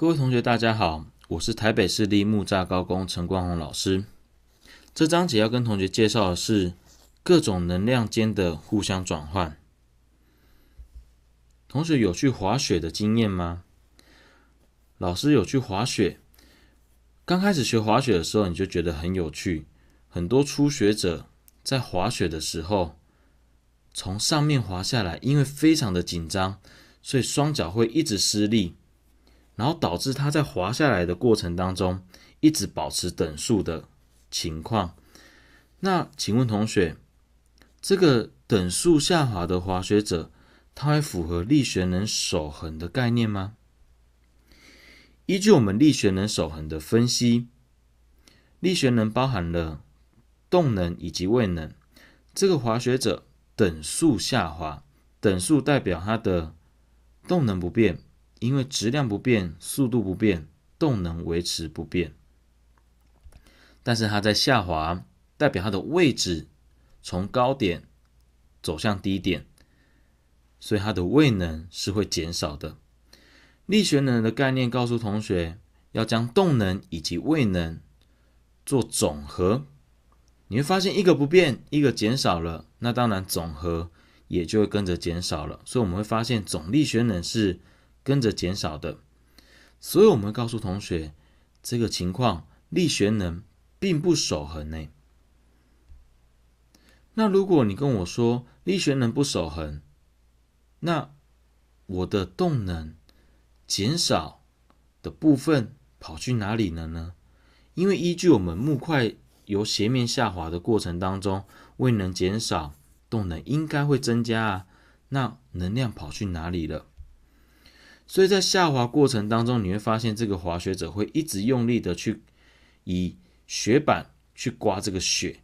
各位同学，大家好，我是台北市立木栅高工陈光宏老师。这章节要跟同学介绍的是各种能量间的互相转换。同学有去滑雪的经验吗？老师有去滑雪。刚开始学滑雪的时候，你就觉得很有趣。很多初学者在滑雪的时候，从上面滑下来，因为非常的紧张，所以双脚会一直失力。然后导致他在滑下来的过程当中，一直保持等速的情况。那请问同学，这个等速下滑的滑雪者，他会符合力学能守恒的概念吗？依据我们力学能守恒的分析，力学能包含了动能以及位能。这个滑雪者等速下滑，等速代表它的动能不变。因为质量不变，速度不变，动能维持不变。但是它在下滑，代表它的位置从高点走向低点，所以它的位能是会减少的。力学能的概念告诉同学，要将动能以及位能做总和，你会发现一个不变，一个减少了，那当然总和也就会跟着减少了。所以我们会发现总力学能是。跟着减少的，所以我们告诉同学，这个情况力学能并不守恒呢。那如果你跟我说力学能不守恒，那我的动能减少的部分跑去哪里了呢？因为依据我们木块由斜面下滑的过程当中，未能减少，动能应该会增加啊，那能量跑去哪里了？所以在下滑过程当中，你会发现这个滑雪者会一直用力的去以雪板去刮这个雪，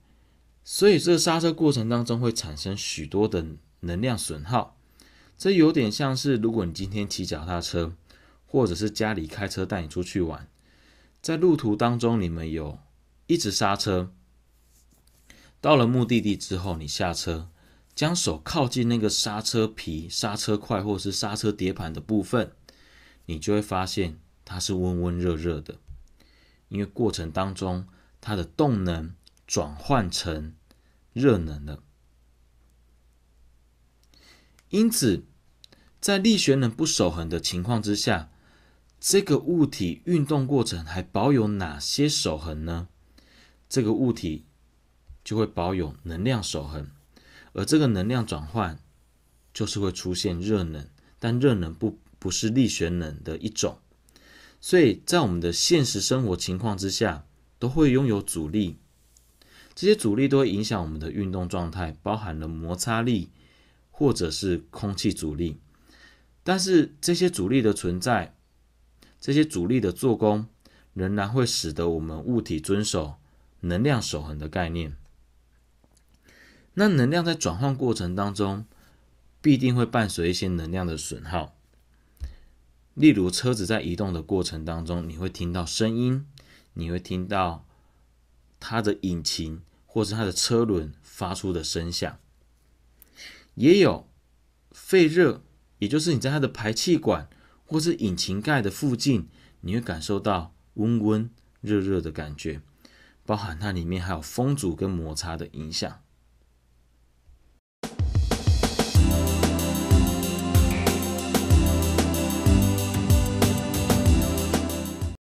所以这个刹车过程当中会产生许多的能量损耗。这有点像是如果你今天骑脚踏车，或者是家里开车带你出去玩，在路途当中你们有一直刹车，到了目的地之后你下车。将手靠近那个刹车皮、刹车块或是刹车碟盘的部分，你就会发现它是温温热热的，因为过程当中它的动能转换成热能了。因此，在力学能不守恒的情况之下，这个物体运动过程还保有哪些守恒呢？这个物体就会保有能量守恒。而这个能量转换，就是会出现热能，但热能不不是力学能的一种，所以在我们的现实生活情况之下，都会拥有阻力，这些阻力都会影响我们的运动状态，包含了摩擦力或者是空气阻力，但是这些阻力的存在，这些阻力的做工，仍然会使得我们物体遵守能量守恒的概念。那能量在转换过程当中，必定会伴随一些能量的损耗。例如车子在移动的过程当中，你会听到声音，你会听到它的引擎或是它的车轮发出的声响。也有废热，也就是你在它的排气管或是引擎盖的附近，你会感受到温温热热的感觉，包含它里面还有风阻跟摩擦的影响。